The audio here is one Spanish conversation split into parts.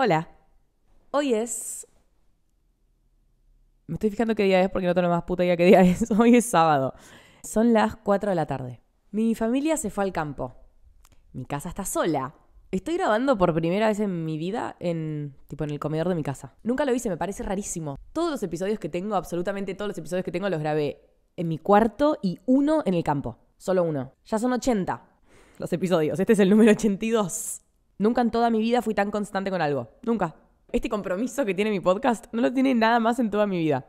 Hola, hoy es... Me estoy fijando qué día es porque no tengo más puta idea qué día es. Hoy es sábado. Son las 4 de la tarde. Mi familia se fue al campo. Mi casa está sola. Estoy grabando por primera vez en mi vida en tipo en el comedor de mi casa. Nunca lo hice, me parece rarísimo. Todos los episodios que tengo, absolutamente todos los episodios que tengo los grabé en mi cuarto y uno en el campo. Solo uno. Ya son 80 los episodios. Este es el número 82. Nunca en toda mi vida fui tan constante con algo. Nunca. Este compromiso que tiene mi podcast no lo tiene nada más en toda mi vida.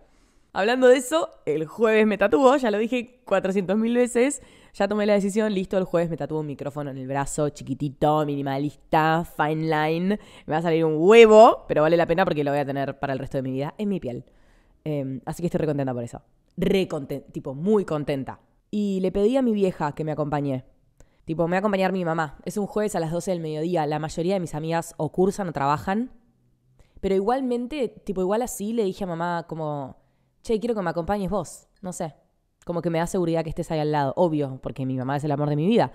Hablando de eso, el jueves me tatuó, ya lo dije 400.000 veces, ya tomé la decisión, listo, el jueves me tatuó un micrófono en el brazo, chiquitito, minimalista, fine line, me va a salir un huevo, pero vale la pena porque lo voy a tener para el resto de mi vida en mi piel. Em, así que estoy recontenta por eso. Re tipo, muy contenta. Y le pedí a mi vieja que me acompañe Tipo, me va a acompañar mi mamá. Es un jueves a las 12 del mediodía. La mayoría de mis amigas o cursan o trabajan. Pero igualmente, tipo, igual así le dije a mamá como, che, quiero que me acompañes vos. No sé. Como que me da seguridad que estés ahí al lado. Obvio, porque mi mamá es el amor de mi vida.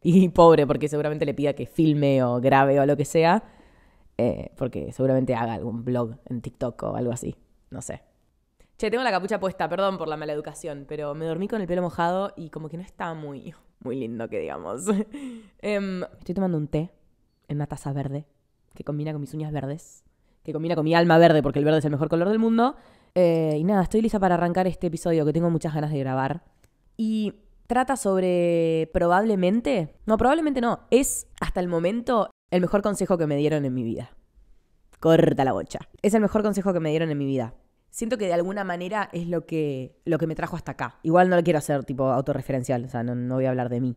Y pobre, porque seguramente le pida que filme o grabe o lo que sea. Eh, porque seguramente haga algún blog en TikTok o algo así. No sé. Che, tengo la capucha puesta, perdón por la mala educación, pero me dormí con el pelo mojado y como que no estaba muy muy lindo que digamos. Em, estoy tomando un té en una taza verde que combina con mis uñas verdes, que combina con mi alma verde porque el verde es el mejor color del mundo. Eh, y nada, estoy lista para arrancar este episodio que tengo muchas ganas de grabar. Y trata sobre probablemente, no, probablemente no, es hasta el momento el mejor consejo que me dieron en mi vida. Corta la bocha. Es el mejor consejo que me dieron en mi vida siento que de alguna manera es lo que, lo que me trajo hasta acá. Igual no lo quiero hacer tipo autorreferencial, o sea, no, no voy a hablar de mí.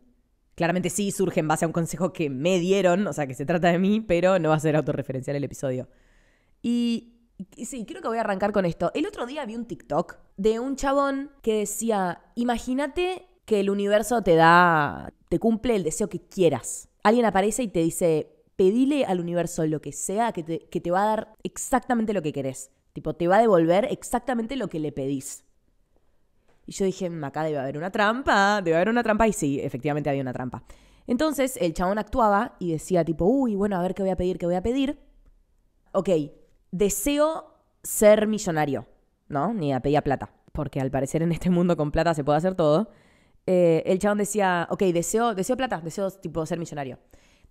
Claramente sí surge en base a un consejo que me dieron, o sea, que se trata de mí, pero no va a ser autorreferencial el episodio. Y sí, creo que voy a arrancar con esto. El otro día vi un TikTok de un chabón que decía, imagínate que el universo te da, te cumple el deseo que quieras. Alguien aparece y te dice, pedile al universo lo que sea, que te, que te va a dar exactamente lo que querés. Tipo, te va a devolver exactamente lo que le pedís. Y yo dije, mm, acá debe haber una trampa, debe haber una trampa. Y sí, efectivamente había una trampa. Entonces el chabón actuaba y decía tipo, uy, bueno, a ver qué voy a pedir, qué voy a pedir. Ok, deseo ser millonario, ¿no? Ni a pedía plata, porque al parecer en este mundo con plata se puede hacer todo. Eh, el chabón decía, ok, deseo, deseo plata, deseo tipo ser millonario.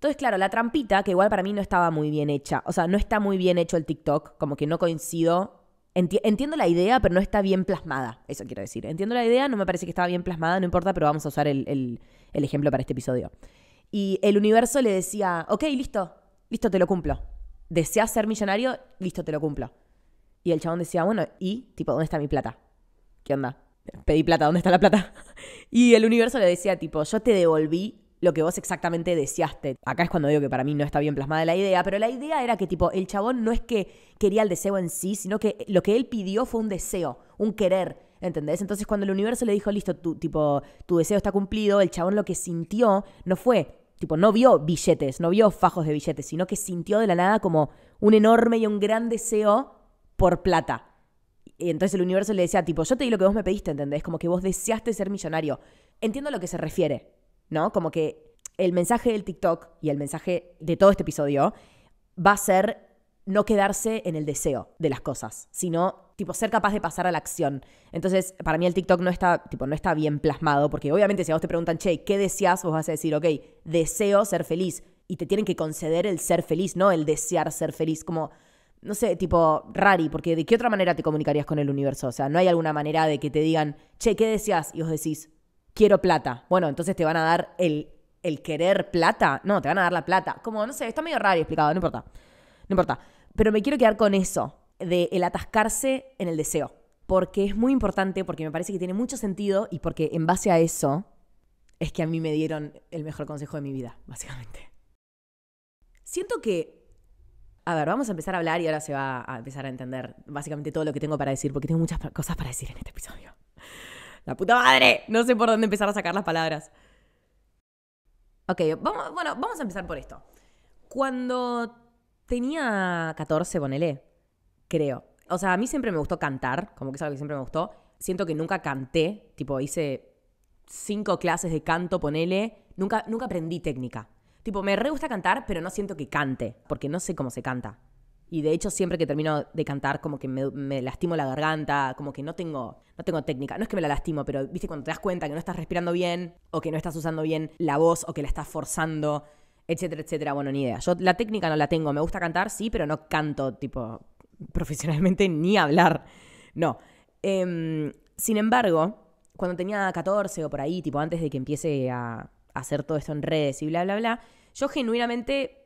Entonces, claro, la trampita, que igual para mí no estaba muy bien hecha. O sea, no está muy bien hecho el TikTok, como que no coincido. entiendo la idea, pero no está bien plasmada. Eso quiero decir. Entiendo la idea, no me parece que estaba bien plasmada, no importa, pero vamos a usar el, el ejemplo para este episodio. Y el universo le decía, ok, listo, listo, te lo cumplo. ¿Deseas ser millonario? Listo, te lo cumplo. Y el chabón decía, bueno, ¿y? Tipo, ¿dónde está mi plata? ¿Qué onda? Pedí plata, ¿dónde está la plata? y el universo le decía, tipo, yo te devolví lo que vos exactamente deseaste. Acá es cuando digo que para mí no está bien plasmada la idea, pero la idea era que tipo, el chabón no es que quería el deseo en sí, sino que lo que él pidió fue un deseo, un querer, ¿entendés? Entonces cuando el universo le dijo, listo, tu, tipo, tu deseo está cumplido, el chabón lo que sintió no fue, tipo, no vio billetes, no vio fajos de billetes, sino que sintió de la nada como un enorme y un gran deseo por plata. Y entonces el universo le decía, tipo, yo te di lo que vos me pediste, ¿entendés? Como que vos deseaste ser millonario. Entiendo a lo que se refiere, ¿no? Como que el mensaje del TikTok y el mensaje de todo este episodio va a ser no quedarse en el deseo de las cosas, sino tipo ser capaz de pasar a la acción. Entonces, para mí el TikTok no está, tipo, no está bien plasmado, porque obviamente si a vos te preguntan, che, ¿qué deseas? Vos vas a decir, ok, deseo ser feliz. Y te tienen que conceder el ser feliz, no el desear ser feliz. Como, no sé, tipo, rari, porque ¿de qué otra manera te comunicarías con el universo? O sea, no hay alguna manera de que te digan, che, ¿qué deseas? Y vos decís, quiero plata. Bueno, entonces te van a dar el, querer plata. No, te van a dar la plata. Como, no sé, está medio raro explicado, no importa. No importa. Pero me quiero quedar con eso, de el atascarse en el deseo. Porque es muy importante, porque me parece que tiene mucho sentido y porque en base a eso es que a mí me dieron el mejor consejo de mi vida, básicamente. Siento que a ver, vamos a empezar a hablar y ahora se va a empezar a entender básicamente todo lo que tengo para decir, porque tengo muchas cosas para decir en este episodio. La puta madre. No sé por dónde empezar a sacar las palabras. Ok, vamos, bueno, vamos a empezar por esto. Cuando tenía 14, ponele, creo. O sea, a mí siempre me gustó cantar, como que es algo que siempre me gustó. Siento que nunca canté, tipo, hice cinco clases de canto, ponele. Nunca, nunca aprendí técnica. Tipo, me re gusta cantar, pero no siento que cante, porque no sé cómo se canta. Y de hecho, siempre que termino de cantar, como que me, me, lastimo la garganta, como que no tengo, no tengo técnica. No es que me la lastimo, pero viste, cuando te das cuenta que no estás respirando bien, o que no estás usando bien la voz, o que la estás forzando, etcétera, etcétera. Bueno, ni idea. Yo la técnica no la tengo. Me gusta cantar, sí, pero no canto, tipo, profesionalmente ni hablar. No. Em, sin embargo, cuando tenía 14 o por ahí, tipo, antes de que empiece a hacer todo esto en redes y bla, bla, bla, yo genuinamente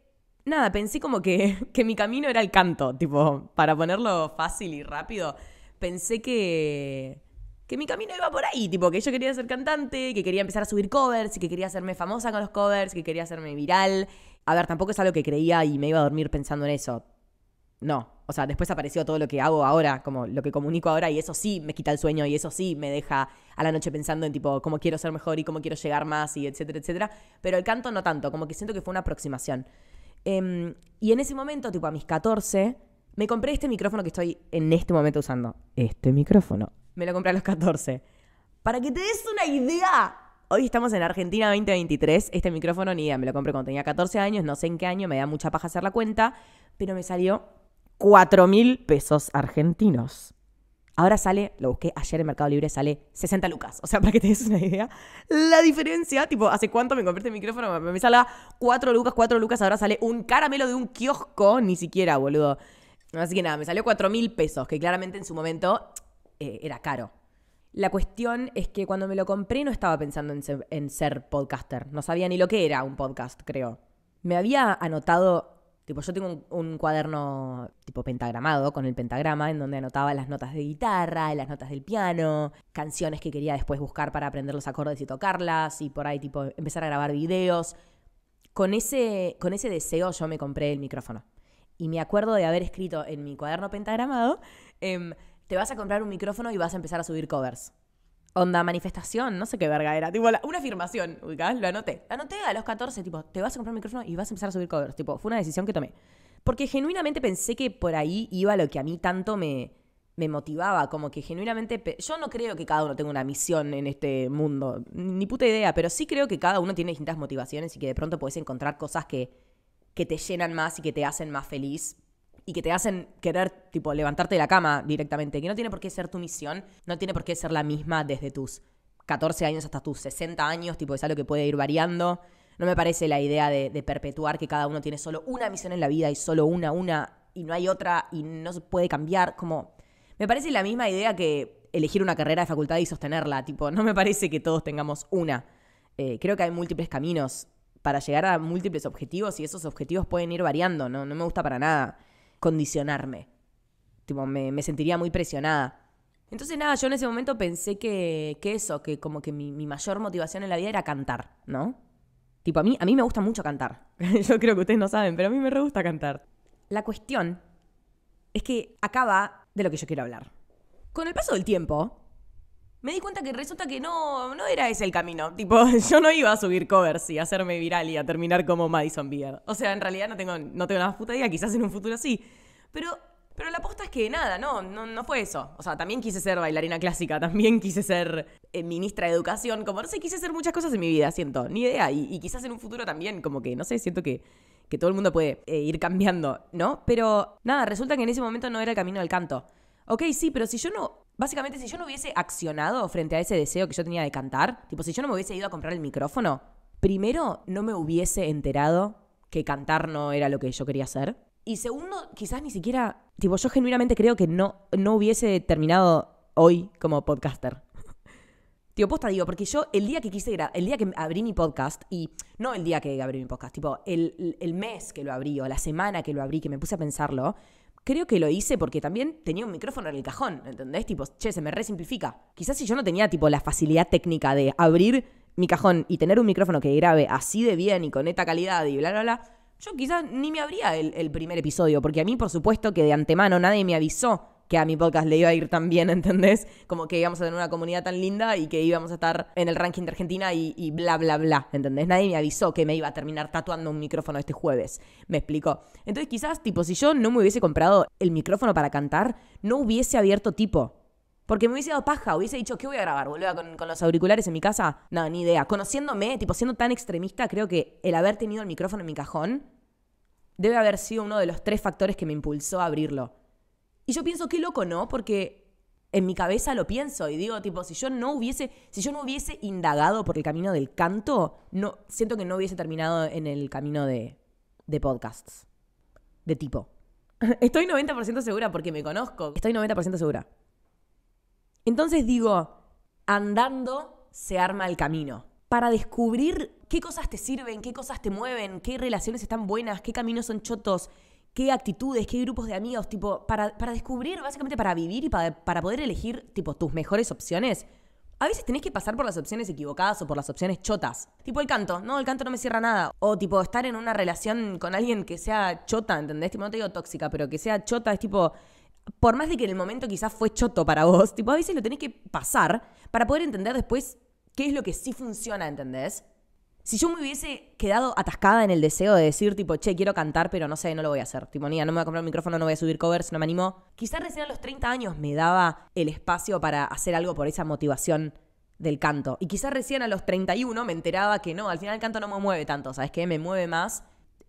nada, pensé como que, que mi camino era el canto, tipo, para ponerlo fácil y rápido, pensé que, que mi camino iba por ahí, tipo, que yo quería ser cantante, que quería empezar a subir covers, y que quería hacerme famosa con los covers, que quería hacerme viral. A ver, tampoco es algo que creía y me iba a dormir pensando en eso. No, o sea, después apareció todo lo que hago ahora, como lo que comunico ahora, y eso sí me quita el sueño, y eso sí me deja a la noche pensando en tipo cómo quiero ser mejor y cómo quiero llegar más, y etcétera, etcétera. Pero el canto no tanto, como que siento que fue una aproximación. Em, y en ese momento, tipo a mis 14, me compré este micrófono que estoy en este momento usando. Este micrófono. Me lo compré a los 14. Para que te des una idea. Hoy estamos en Argentina 2023. Este micrófono ni idea. Me lo compré cuando tenía 14 años. No sé en qué año. Me da mucha paja hacer la cuenta. Pero me salió 4 mil pesos argentinos. Ahora sale, lo busqué ayer en Mercado Libre, sale 60 lucas. O sea, para que te des una idea, la diferencia, tipo, hace cuánto me compré el este micrófono, me salga 4 lucas, 4 lucas, ahora sale un caramelo de un kiosco, ni siquiera, boludo. Así que nada, me salió 4 mil pesos, que claramente en su momento eh, era caro. La cuestión es que cuando me lo compré no estaba pensando en ser podcaster, no sabía ni lo que era un podcast, creo. Me había anotado Tipo, yo tengo un, cuaderno tipo pentagramado con el pentagrama en donde anotaba las notas de guitarra, las notas del piano, canciones que quería después buscar para aprender los acordes y tocarlas y por ahí empezar a grabar videos. Con ese, con ese deseo yo me compré el micrófono. Y me acuerdo de haber escrito en mi cuaderno pentagramado, em, te vas a comprar un micrófono y vas a empezar a subir covers onda manifestación, no sé qué verga era, una afirmación, ubicás, lo anoté. Lo anoté a los 14, tipo, te vas a comprar un micrófono y vas a empezar a subir covers, tipo, fue una decisión que tomé. Porque genuinamente pensé que por ahí iba lo que a mí tanto me, motivaba, como que genuinamente, yo no creo que cada uno tenga una misión en este mundo, ni puta idea, pero sí creo que cada uno tiene distintas motivaciones y que de pronto puedes encontrar cosas que, que te llenan más y que te hacen más feliz y que te hacen querer, tipo, levantarte de la cama directamente, que no tiene por qué ser tu misión, no tiene por qué ser la misma desde tus 14 años hasta tus 60 años, tipo, es algo que puede ir variando. No me parece la idea de, perpetuar que cada uno tiene solo una misión en la vida y solo una, una, y no hay otra y no se puede cambiar, como... Me parece la misma idea que elegir una carrera de facultad y sostenerla, tipo, no me parece que todos tengamos una. Eh, creo que hay múltiples caminos para llegar a múltiples objetivos y esos objetivos pueden ir variando, no, no me gusta para nada condicionarme. me, sentiría muy presionada. Entonces, nada, yo en ese momento pensé que, eso, que como que mi, mayor motivación en la vida era cantar, ¿no? Tipo, a mí, a mí me gusta mucho cantar. yo creo que ustedes no saben, pero a mí me re gusta cantar. La cuestión es que acaba de lo que yo quiero hablar. Con el paso del tiempo, me di cuenta que resulta que no, no era ese el camino. Tipo, yo no iba a subir covers y hacerme viral y a terminar como Madison Beer. O sea, en realidad no tengo, no tengo nada puta idea, quizás en un futuro sí. Pero, pero la aposta es que nada, no, no, no, fue eso. O sea, también quise ser bailarina clásica, también quise ser eh, ministra de educación, como no sé, quise hacer muchas cosas en mi vida, siento, ni idea. Y, quizás en un futuro también, como que, no sé, siento que que todo el mundo puede eh, ir cambiando, ¿no? Pero nada, resulta que en ese momento no era el camino del canto. Ok, sí, pero si yo no básicamente si yo no hubiese accionado frente a ese deseo que yo tenía de cantar, tipo si yo no me hubiese ido a comprar el micrófono, primero no me hubiese enterado que cantar no era lo que yo quería hacer. Y segundo, quizás ni siquiera, tipo, yo genuinamente creo que no, no hubiese terminado hoy como podcaster. Tipo, posta digo, porque yo el día que quise el día que abrí mi podcast, y no el día que abrí mi podcast, tipo, el, el mes que lo abrí o la semana que lo abrí, que me puse a pensarlo, creo que lo hice porque también tenía un micrófono en el cajón, ¿entendés? Tipo, che, se me resimplifica. Quizás si yo no tenía tipo la facilidad técnica de abrir mi cajón y tener un micrófono que grabe así de bien y con esta calidad y bla, bla, bla, yo quizás ni me abría el primer episodio, porque a mí, por supuesto, que de antemano nadie me avisó que a mi podcast le iba a ir tan bien, ¿entendés? Como que íbamos a tener una comunidad tan linda y que íbamos a estar en el ranking de Argentina y, bla, bla, bla, ¿entendés? Nadie me avisó que me iba a terminar tatuando un micrófono este jueves, me explicó. Entonces quizás, tipo, si yo no me hubiese comprado el micrófono para cantar, no hubiese abierto tipo. Porque me hubiese dado paja, hubiese dicho, ¿qué voy a grabar, boludo? ¿Con, ¿Con, los auriculares en mi casa? No, ni idea. Conociéndome, tipo, siendo tan extremista, creo que el haber tenido el micrófono en mi cajón debe haber sido uno de los tres factores que me impulsó a abrirlo. Y yo pienso, qué loco, ¿no? Porque en mi cabeza lo pienso y digo, tipo, si yo no hubiese, si yo no hubiese indagado por el camino del canto, no, siento que no hubiese terminado en el camino de, de podcasts. De tipo. Estoy 90% segura porque me conozco. Estoy 90% segura. Entonces digo, andando se arma el camino. Para descubrir qué cosas te sirven, qué cosas te mueven, qué relaciones están buenas, qué caminos son chotos, qué actitudes, qué grupos de amigos, tipo, para, para descubrir, básicamente para vivir y para, para poder elegir, tipo, tus mejores opciones. A veces tenés que pasar por las opciones equivocadas o por las opciones chotas. Tipo el canto, no, el canto no me cierra nada. O tipo estar en una relación con alguien que sea chota, ¿entendés? Tipo, no te digo tóxica, pero que sea chota es tipo, por más de que en el momento quizás fue choto para vos, tipo, a veces lo tenés que pasar para poder entender después qué es lo que sí funciona, ¿entendés? si yo me hubiese quedado atascada en el deseo de decir, tipo, che, quiero cantar, pero no sé, no lo voy a hacer. Tipo, no me voy a comprar un micrófono, no voy a subir covers, no me animo. Quizás recién a los 30 años me daba el espacio para hacer algo por esa motivación del canto. Y quizás recién a los 31 me enteraba que no, al final el canto no me mueve tanto, ¿sabes qué? Me mueve más,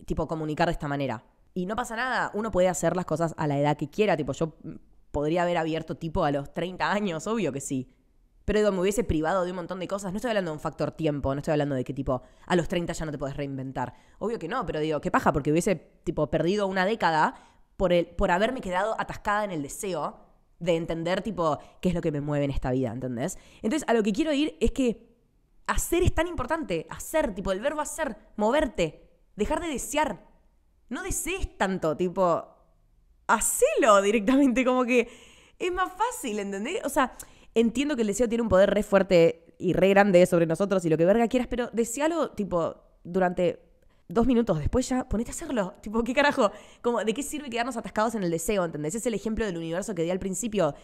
tipo, comunicar de esta manera. Y no pasa nada, uno puede hacer las cosas a la edad que quiera, tipo, yo podría haber abierto tipo a los 30 años, obvio que sí. Pero digo, me hubiese privado de un montón de cosas. No estoy hablando de un factor tiempo, no estoy hablando de que tipo, a los 30 ya no te puedes reinventar. Obvio que no, pero digo, qué paja, porque hubiese tipo perdido una década por, el, por haberme quedado atascada en el deseo de entender tipo qué es lo que me mueve en esta vida, ¿entendés? Entonces, a lo que quiero ir es que hacer es tan importante, hacer, tipo el verbo hacer, moverte, dejar de desear. No desees tanto, tipo, hacelo directamente, como que es más fácil, ¿entendés? O sea, entiendo que el deseo tiene un poder re fuerte y re grande sobre nosotros y lo que verga quieras, pero algo, tipo, durante dos minutos después ya ponete a hacerlo. Tipo, ¿qué carajo? Como, ¿De qué sirve quedarnos atascados en el deseo? ¿Entendés? Es el ejemplo del universo que di al principio.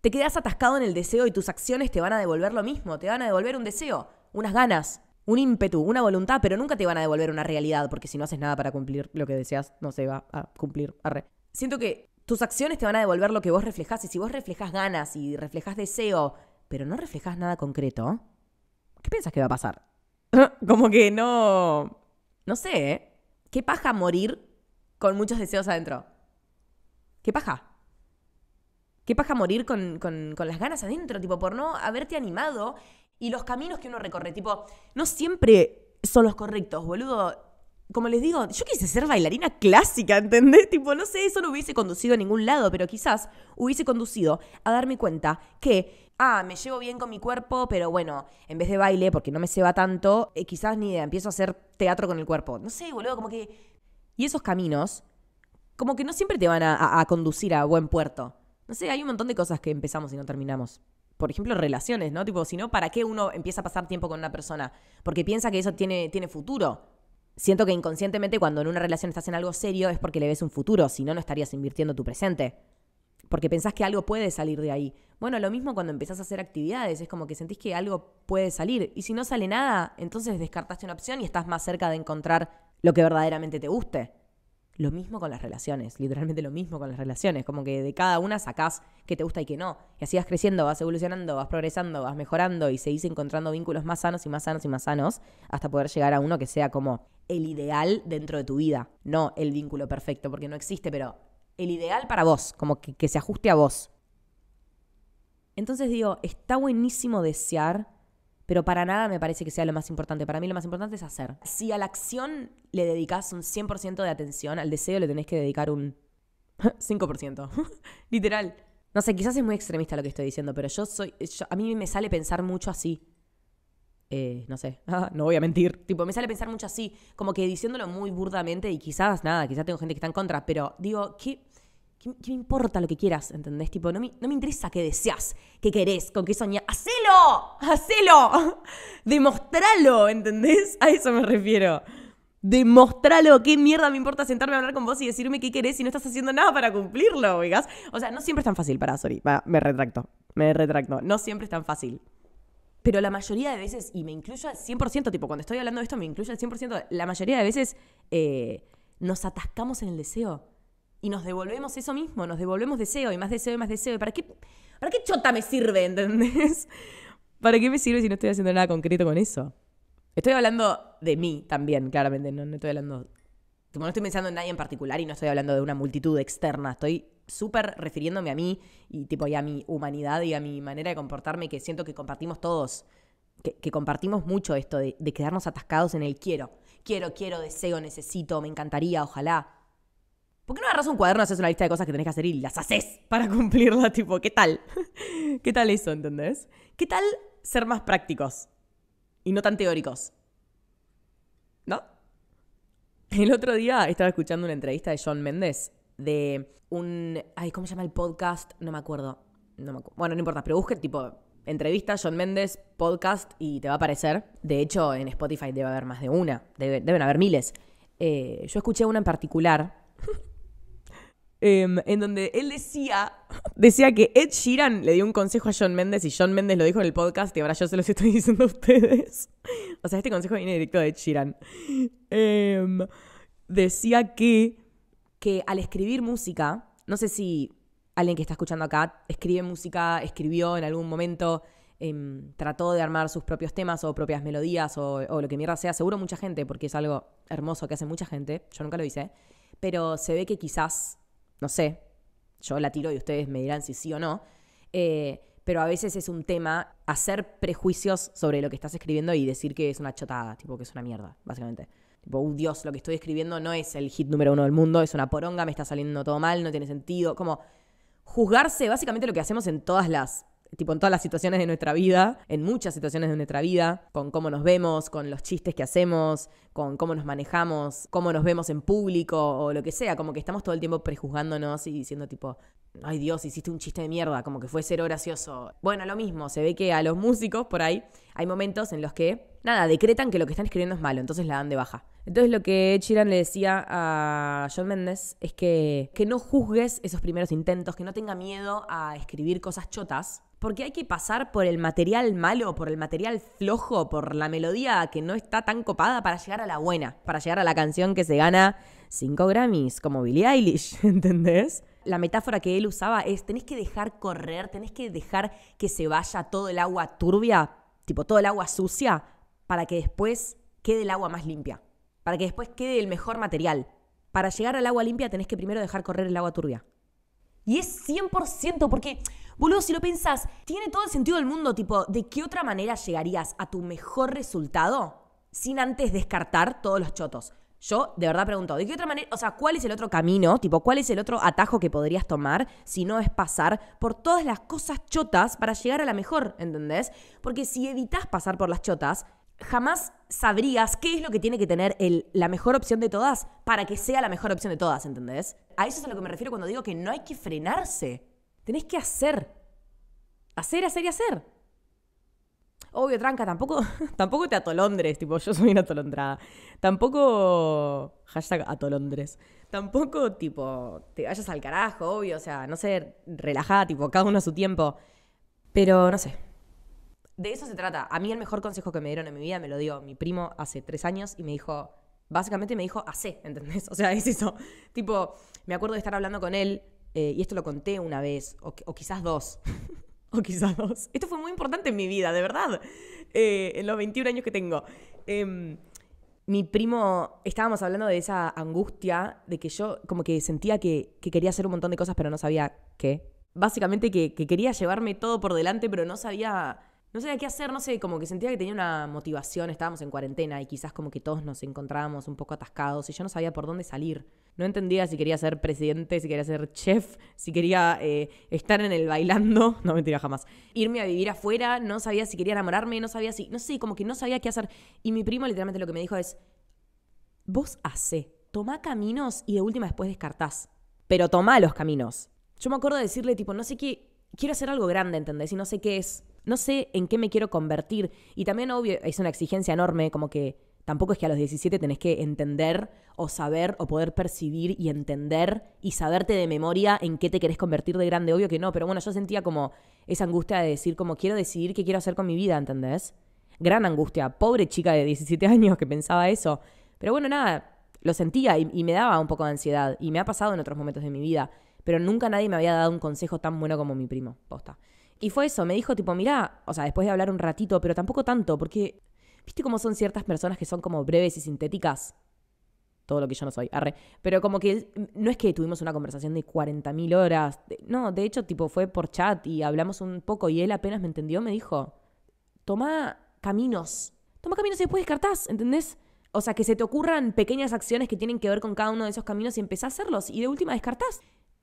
Te quedas atascado en el deseo y tus acciones te van a devolver lo mismo. Te van a devolver un deseo, unas ganas, un ímpetu, una voluntad, pero nunca te van a devolver una realidad, porque si no haces nada para cumplir lo que deseas, no se va a cumplir. Siento que tus acciones te van a devolver lo que vos reflejás y si vos reflejás ganas y reflejás deseo, pero no reflejás nada concreto, ¿qué piensas que va a pasar? Como que no... No sé, ¿eh? ¿Qué paja morir con muchos deseos adentro? ¿Qué paja? ¿Qué paja morir con, con las ganas adentro? Tipo, por no haberte animado y los caminos que uno recorre. Tipo, no siempre son los correctos, boludo como les digo, yo quise ser bailarina clásica, ¿entendés? Tipo, no sé, eso no hubiese conducido a ningún lado, pero quizás hubiese conducido a darme cuenta que, ah, me llevo bien con mi cuerpo, pero bueno, en vez de baile, porque no me se va tanto, eh, quizás ni empiezo a hacer teatro con el cuerpo. No sé, boludo, como que... Y esos caminos, como que no siempre te van a, a conducir a buen puerto. No sé, hay un montón de cosas que empezamos y no terminamos por ejemplo, relaciones, ¿no? Tipo, si no, ¿para qué uno empieza a pasar tiempo con una persona? Porque piensa que eso tiene, tiene futuro siento que inconscientemente cuando en una relación estás en algo serio es porque le ves un futuro, si no, no estarías invirtiendo tu presente. Porque pensás que algo puede salir de ahí. Bueno, lo mismo cuando empezás a hacer actividades, es como que sentís que algo puede salir. Y si no sale nada, entonces descartaste una opción y estás más cerca de encontrar lo que verdaderamente te guste. Lo mismo con las relaciones, literalmente lo mismo con las relaciones, como que de cada una sacás qué te gusta y qué no. Y así vas creciendo, vas evolucionando, vas progresando, vas mejorando y seguís encontrando vínculos más sanos y más sanos y más sanos hasta poder llegar a uno que sea como el ideal dentro de tu vida, no el vínculo perfecto, porque no existe, pero el ideal para vos, como que, se ajuste a vos. Entonces digo, está buenísimo desear, pero para nada me parece que sea lo más importante. Para mí lo más importante es hacer. Si a la acción le dedicas un 100% de atención, al deseo le tenés que dedicar un 5%. Literal. No sé, quizás es muy extremista lo que estoy diciendo, pero yo soy. a mí me sale pensar mucho así. Eh, no sé, no voy a mentir. Tipo, me sale pensar mucho así, como que diciéndolo muy burdamente y quizás, nada, quizás tengo gente que está en contra, pero digo, ¿qué, qué, me importa lo que quieras? ¿Entendés? Tipo, no me, no me interesa qué deseas, qué querés, con qué soñás. ¡Hacelo! ¡Hacelo! ¡Demostralo! ¿Entendés? A eso me refiero. Demostralo, qué mierda me importa sentarme a hablar con vos y decirme qué querés si no estás haciendo nada para cumplirlo, oigas. O sea, no siempre es tan fácil, para, sorry, me retracto, me retracto, no siempre es tan fácil. Pero la mayoría de veces, y me incluyo al 100%, tipo cuando estoy hablando de esto, me incluyo al 100%, la mayoría de veces eh, nos atascamos en el deseo y nos devolvemos eso mismo, nos devolvemos deseo y más deseo y más deseo. para qué, para qué chota me sirve, entendés? ¿Para qué me sirve si no estoy haciendo nada concreto con eso? Estoy hablando de mí también, claramente, no, no estoy hablando... Como no estoy pensando en nadie en particular y no estoy hablando de una multitud externa, estoy súper refiriéndome a mí y tipo a mi humanidad y a mi manera de comportarme que siento que compartimos todos, que, compartimos mucho esto de, quedarnos atascados en el quiero, quiero, quiero, deseo, necesito, me encantaría, ojalá. ¿Por qué no agarras un cuaderno, haces una lista de cosas que tenés que hacer y las haces para cumplirla? Tipo, ¿qué tal? ¿Qué tal eso, entendés? ¿Qué tal ser más prácticos y no tan teóricos? ¿No? El otro día estaba escuchando una entrevista de John Méndez de un. ¿cómo se llama el podcast? No me acuerdo. bueno, no importa, pero busque tipo entrevista John Mendes podcast y te va a aparecer. De hecho, en Spotify debe haber más de una, deben haber miles. Eh, yo escuché una en particular em, en donde él decía, decía que Ed Sheeran le dio un consejo a John Mendes y John Mendes lo dijo en el podcast y ahora yo se los estoy diciendo a ustedes. o sea, este consejo viene directo de Ed Sheeran. Em, decía que que al escribir música, no sé si alguien que está escuchando acá escribe música, escribió en algún momento, em, trató de armar sus propios temas o propias melodías o, lo que mierda sea, seguro mucha gente, porque es algo hermoso que hace mucha gente, yo nunca lo hice, pero se ve que quizás, no sé, yo la tiro y ustedes me dirán si sí o no, eh, pero a veces es un tema hacer prejuicios sobre lo que estás escribiendo y decir que es una chotada, tipo que es una mierda, básicamente. Uh, Dios, lo que estoy escribiendo no es el hit número uno del mundo, es una poronga, me está saliendo todo mal, no tiene sentido. Como juzgarse, básicamente lo que hacemos en todas las tipo en todas las situaciones de nuestra vida, en muchas situaciones de nuestra vida, con cómo nos vemos, con los chistes que hacemos, con cómo nos manejamos, cómo nos vemos en público o lo que sea, como que estamos todo el tiempo prejuzgándonos y diciendo tipo, ay Dios, hiciste un chiste de mierda, como que fue cero gracioso. Bueno, lo mismo, se ve que a los músicos por ahí hay momentos en los que, nada, decretan que lo que están escribiendo es malo, entonces la dan de baja. Entonces lo que Chiran le decía a John Mendes es que, que no juzgues esos primeros intentos, que no tenga miedo a escribir cosas chotas, porque hay que pasar por el material malo, por el material flojo, por la melodía que no está tan copada para llegar a la buena, para llegar a la canción que se gana 5 Grammys, como Billie Eilish, ¿entendés? La metáfora que él usaba es, tenés que dejar correr, tenés que dejar que se vaya todo el agua turbia, tipo todo el agua sucia, para que después quede el agua más limpia para que después quede el mejor material. Para llegar al agua limpia tenés que primero dejar correr el agua turbia. Y es 100% porque, boludo, si lo pensás, tiene todo el sentido del mundo, tipo, ¿de qué otra manera llegarías a tu mejor resultado sin antes descartar todos los chotos? Yo de verdad pregunto, ¿de qué otra manera? O sea, ¿cuál es el otro camino? Tipo, ¿cuál es el otro atajo que podrías tomar si no es pasar por todas las cosas chotas para llegar a la mejor? ¿Entendés? Porque si evitas pasar por las chotas, jamás sabrías qué es lo que tiene que tener la mejor opción de todas para que sea la mejor opción de todas, ¿entendés? A eso es a lo que me refiero cuando digo que no hay que frenarse. Tenés que hacer. Hacer, hacer y hacer. Obvio, tranca, tampoco, tampoco te atolondres, tipo, yo soy una atolondrada. Tampoco. Hashtag atolondres. Tampoco, tipo, te vayas al carajo, obvio, o sea, no sé, relajada, tipo, cada uno a su tiempo. Pero no sé, de eso se trata. A mí el mejor consejo que me dieron en mi vida me lo dio mi primo hace tres años y me dijo, básicamente me dijo, hace, ¿entendés? O sea, es eso. Tipo, me acuerdo de estar hablando con él eh, y esto lo conté una vez, o, quizás dos. o quizás dos. Esto fue muy importante en mi vida, de verdad. Eh, en los 21 años que tengo. Em, mi primo, estábamos hablando de esa angustia de que yo como que sentía que, quería hacer un montón de cosas, pero no sabía qué. Básicamente que quería llevarme todo por delante, pero no sabía no sabía qué hacer, no sé, como que sentía que tenía una motivación, estábamos en cuarentena y quizás como que todos nos encontrábamos un poco atascados y yo no sabía por dónde salir. No entendía si quería ser presidente, si quería ser chef, si quería eh, estar en el bailando, no mentira jamás, irme a vivir afuera, no sabía si quería enamorarme, no sabía si, no sé, como que no sabía qué hacer. Y mi primo literalmente lo que me dijo es, vos hace, toma caminos y de última después descartás, pero toma los caminos. Yo me acuerdo de decirle tipo, no sé qué, quiero hacer algo grande, ¿entendés? Y no sé qué es no sé en qué me quiero convertir. Y también, obvio, es una exigencia enorme, como que tampoco es que a los 17 tenés que entender o saber o poder percibir y entender y saberte de memoria en qué te querés convertir de grande. Obvio que no, pero bueno, yo sentía como esa angustia de decir, como quiero decidir qué quiero hacer con mi vida, ¿entendés? Gran angustia. Pobre chica de 17 años que pensaba eso. Pero bueno, nada, lo sentía y, me daba un poco de ansiedad. Y me ha pasado en otros momentos de mi vida. Pero nunca nadie me había dado un consejo tan bueno como mi primo, posta. Y fue eso, me dijo tipo, mirá, o sea, después de hablar un ratito, pero tampoco tanto, porque, ¿viste cómo son ciertas personas que son como breves y sintéticas? Todo lo que yo no soy, arre. Pero como que no es que tuvimos una conversación de 40.000 horas, no, de hecho, tipo, fue por chat y hablamos un poco y él apenas me entendió, me dijo, toma caminos, toma caminos y después descartás, ¿entendés? O sea, que se te ocurran pequeñas acciones que tienen que ver con cada uno de esos caminos y empezás a hacerlos. Y de última descartás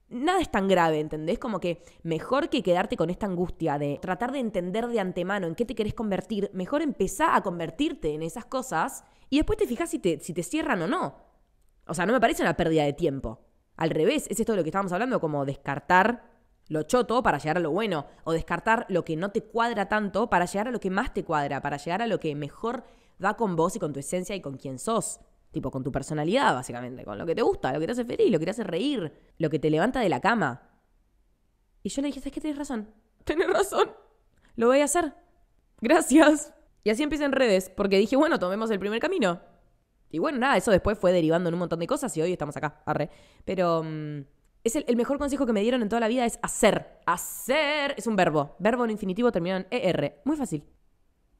nada es tan grave, ¿entendés? Como que mejor que quedarte con esta angustia de tratar de entender de antemano en qué te querés convertir, mejor empezá a convertirte en esas cosas y después te fijas si te, si te cierran o no. O sea, no me parece una pérdida de tiempo. Al revés, es esto de lo que estábamos hablando, como descartar lo choto para llegar a lo bueno, o descartar lo que no te cuadra tanto para llegar a lo que más te cuadra, para llegar a lo que mejor va con vos y con tu esencia y con quien sos. Tipo, con tu personalidad, básicamente, con lo que te gusta, lo que te hace feliz, lo que te hace reír, lo que te levanta de la cama. Y yo le dije, es que Tenés razón. tienes razón. Lo voy a hacer. Gracias. Y así empecé en redes, porque dije, bueno, tomemos el primer camino. Y bueno, nada, eso después fue derivando en un montón de cosas y hoy estamos acá, arre. Pero mm, es el, mejor consejo que me dieron en toda la vida es hacer. Hacer es un verbo. Verbo en infinitivo terminado en ER. Muy fácil.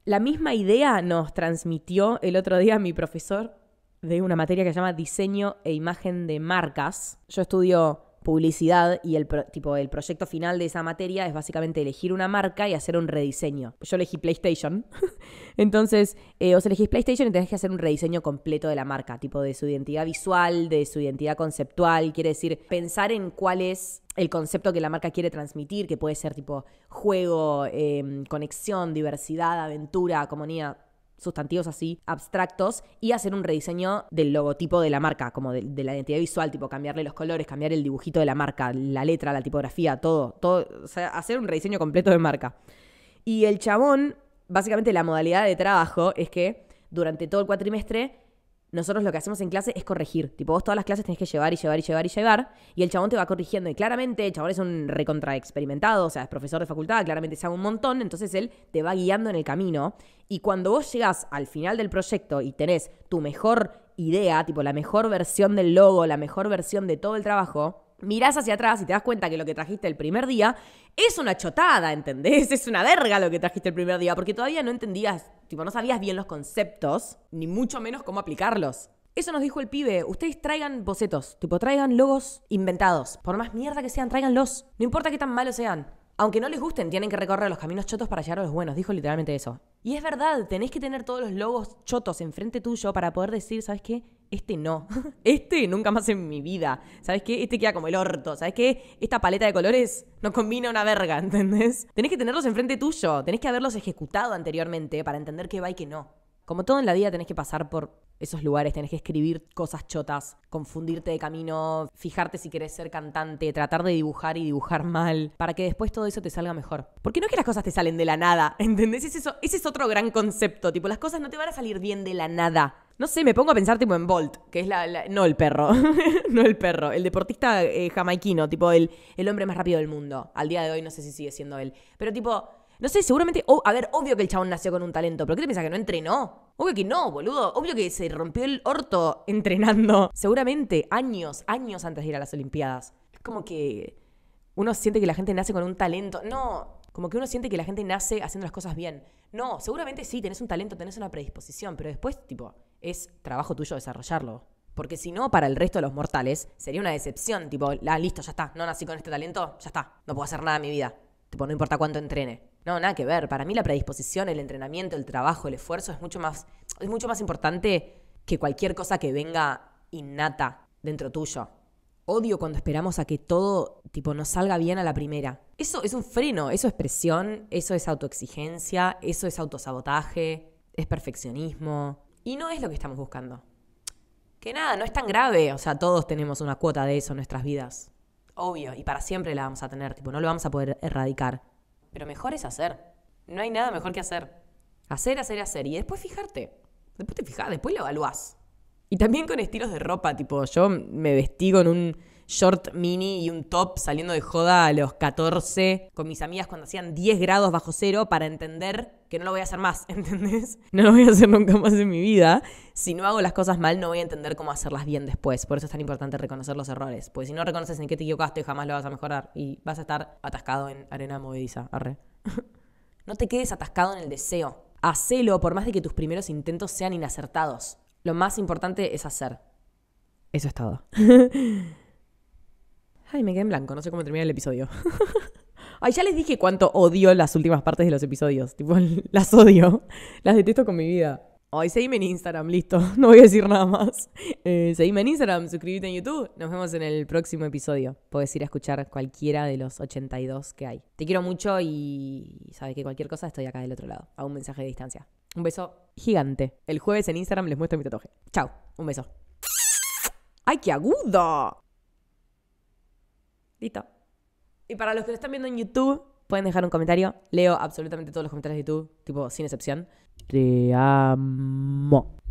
La misma idea nos transmitió el otro día mi profesor de una materia que se llama Diseño e Imagen de Marcas. Yo estudio publicidad y el, tipo, el proyecto final de esa materia es básicamente elegir una marca y hacer un rediseño. Yo elegí PlayStation. Entonces, eh, os elegís PlayStation y tenés que hacer un rediseño completo de la marca, tipo de su identidad visual, de su identidad conceptual. Quiere decir, pensar en cuál es el concepto que la marca quiere transmitir, que puede ser tipo juego, em, conexión, diversidad, aventura, comunidad sustantivos así abstractos y hacer un rediseño del logotipo de la marca, como de, la identidad visual, tipo cambiarle los colores, cambiar el dibujito de la marca, la letra, la tipografía, todo, todo, hacer un rediseño completo de marca. Y el chabón, básicamente la modalidad de trabajo es que durante todo el cuatrimestre nosotros lo que hacemos en clase es corregir. Tipo, vos todas las clases tenés que llevar y llevar y llevar y llevar, y el chabón te va corrigiendo. Y claramente el chabón es un recontra experimentado, o sea, es profesor de facultad, claramente sabe un montón, entonces él te va guiando en el camino. Y cuando vos llegás al final del proyecto y tenés tu mejor idea, tipo la mejor versión del logo, la mejor versión de todo el trabajo, mirás hacia atrás y te das cuenta que lo que trajiste el primer día es una chotada, ¿entendés? Es una verga lo que trajiste el primer día, porque todavía no entendías, tipo, no sabías bien los conceptos, ni mucho menos cómo aplicarlos. Eso nos dijo el pibe, ustedes traigan bocetos, tipo, traigan logos inventados. Por más mierda que sean, tráiganlos. No importa qué tan malos sean. Aunque no les gusten, tienen que recorrer los caminos chotos para llegar a los buenos. Dijo literalmente eso. Y es verdad, tenés que tener todos los logos chotos enfrente tuyo para poder decir, ¿sabes qué? Este no. Este nunca más en mi vida. ¿Sabes qué? Este queda como el orto. ¿Sabes qué? Esta paleta de colores no combina una verga, ¿entendés? Tenés que tenerlos enfrente tuyo. Tenés que haberlos ejecutado anteriormente para entender qué va y qué no. Como todo en la vida tenés que pasar por esos lugares, tenés que escribir cosas chotas, confundirte de camino, fijarte si querés ser cantante, tratar de dibujar y dibujar mal, para que después todo eso te salga mejor. Porque no es que las cosas te salen de la nada, ¿entendés? eso, ese es otro gran concepto, tipo, las cosas no te van a salir bien de la nada. No sé, me pongo a pensar tipo en Bolt, que es la... no el perro, no el perro, el deportista eh, jamaiquino, tipo el, el hombre más rápido del mundo. Al día de hoy no sé si sigue siendo él. Pero tipo, no sé, seguramente. a ver, obvio que el chabón nació con un talento, pero ¿qué te piensas que no entrenó? Obvio que no, boludo. Obvio que se rompió el orto entrenando. Seguramente años, años antes de ir a las Olimpiadas. Es como que uno siente que la gente nace con un talento. No, como que uno siente que la gente nace haciendo las cosas bien. No, seguramente sí, tenés un talento, tenés una predisposición, pero después, tipo, es trabajo tuyo desarrollarlo. Porque si no, para el resto de los mortales sería una decepción. Tipo, listo, ya está, no nací con este talento, ya está, no puedo hacer nada en mi vida. Tipo, no importa cuánto entrene. No, nada que ver. Para mí la predisposición, el entrenamiento, el trabajo, el esfuerzo es mucho más, es mucho más importante que cualquier cosa que venga innata dentro tuyo. Odio cuando esperamos a que todo tipo nos salga bien a la primera. Eso es un freno, eso es presión, eso es autoexigencia, eso es autosabotaje, es perfeccionismo y no es lo que estamos buscando. Que nada, no es tan grave, o sea, todos tenemos una cuota de eso en nuestras vidas. Obvio, y para siempre la vamos a tener, tipo, no lo vamos a poder erradicar. Pero mejor es hacer. No hay nada mejor que hacer. Hacer, hacer, hacer. Y después fijarte. Después te fijas, después lo evaluás. Y también con estilos de ropa, tipo, yo me vestigo en un short mini y un top saliendo de joda a los 14 con mis amigas cuando hacían 10 grados bajo cero para entender que no lo voy a hacer más, ¿entendés? No lo voy a hacer nunca más en mi vida. Si no hago las cosas mal, no voy a entender cómo hacerlas bien después. Por eso es tan importante reconocer los errores. Porque si no reconoces en qué te equivocaste, jamás lo vas a mejorar y vas a estar atascado en arena movediza. Arre. no te quedes atascado en el deseo. Hacelo por más de que tus primeros intentos sean inacertados. Lo más importante es hacer. Eso es todo. Ay, me quedé en blanco, no sé cómo termina el episodio. Ay, ya les dije cuánto odio las últimas partes de los episodios. Tipo, las odio. Las detesto con mi vida. Ay, seguime en Instagram, listo. No voy a decir nada más. Eh, seguime en Instagram, suscríbete en YouTube. Nos vemos en el próximo episodio. Puedes ir a escuchar cualquiera de los 82 que hay. Te quiero mucho y sabes que cualquier cosa estoy acá del otro lado, a un mensaje de distancia. Un beso gigante. El jueves en Instagram les muestro mi tatuaje. Chao, un beso. ¡Ay, qué agudo! Y para los que lo están viendo en YouTube, pueden dejar un comentario. Leo absolutamente todos los comentarios de YouTube, tipo, sin excepción. Te amo.